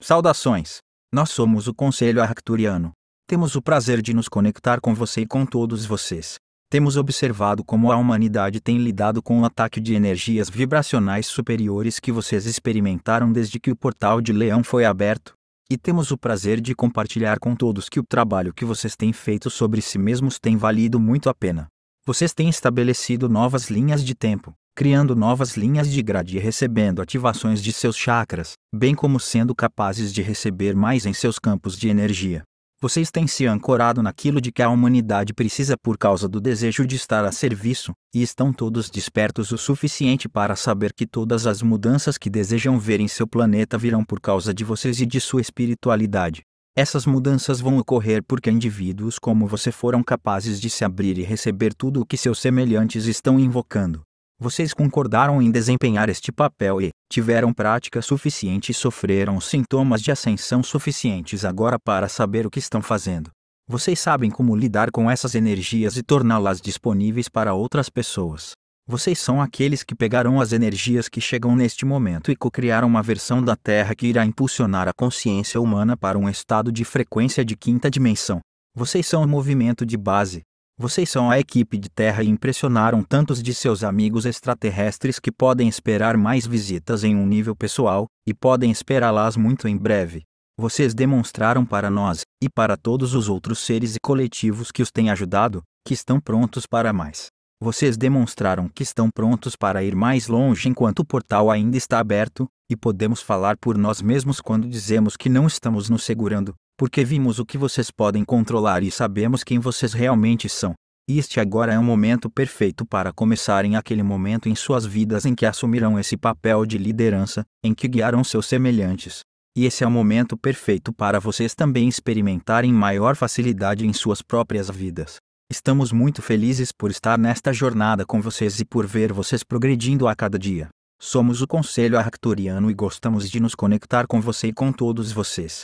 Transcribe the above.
Saudações! Nós somos o Conselho Arcturiano. Temos o prazer de nos conectar com você e com todos vocês. Temos observado como a humanidade tem lidado com o ataque de energias vibracionais superiores que vocês experimentaram desde que o portal de Leão foi aberto. E temos o prazer de compartilhar com todos que o trabalho que vocês têm feito sobre si mesmos tem valido muito a pena. Vocês têm estabelecido novas linhas de tempo, criando novas linhas de grade e recebendo ativações de seus chakras, bem como sendo capazes de receber mais em seus campos de energia. Vocês têm se ancorado naquilo de que a humanidade precisa por causa do desejo de estar a serviço, e estão todos despertos o suficiente para saber que todas as mudanças que desejam ver em seu planeta virão por causa de vocês e de sua espiritualidade. Essas mudanças vão ocorrer porque indivíduos como você foram capazes de se abrir e receber tudo o que seus semelhantes estão invocando. Vocês concordaram em desempenhar este papel e tiveram prática suficiente e sofreram sintomas de ascensão suficientes agora para saber o que estão fazendo. Vocês sabem como lidar com essas energias e torná-las disponíveis para outras pessoas. Vocês são aqueles que pegarão as energias que chegam neste momento e cocriaram uma versão da Terra que irá impulsionar a consciência humana para um estado de frequência de quinta dimensão. Vocês são o movimento de base, vocês são a equipe de terra e impressionaram tantos de seus amigos extraterrestres que podem esperar mais visitas em um nível pessoal, e podem esperá-las muito em breve. Vocês demonstraram para nós, e para todos os outros seres e coletivos que os têm ajudado, que estão prontos para mais. Vocês demonstraram que estão prontos para ir mais longe enquanto o portal ainda está aberto, e podemos falar por nós mesmos quando dizemos que não estamos nos segurando porque vimos o que vocês podem controlar e sabemos quem vocês realmente são. Este agora é um momento perfeito para começarem aquele momento em suas vidas em que assumirão esse papel de liderança, em que guiarão seus semelhantes. E esse é o momento perfeito para vocês também experimentarem maior facilidade em suas próprias vidas. Estamos muito felizes por estar nesta jornada com vocês e por ver vocês progredindo a cada dia. Somos o Conselho Arcturiano e gostamos de nos conectar com você e com todos vocês.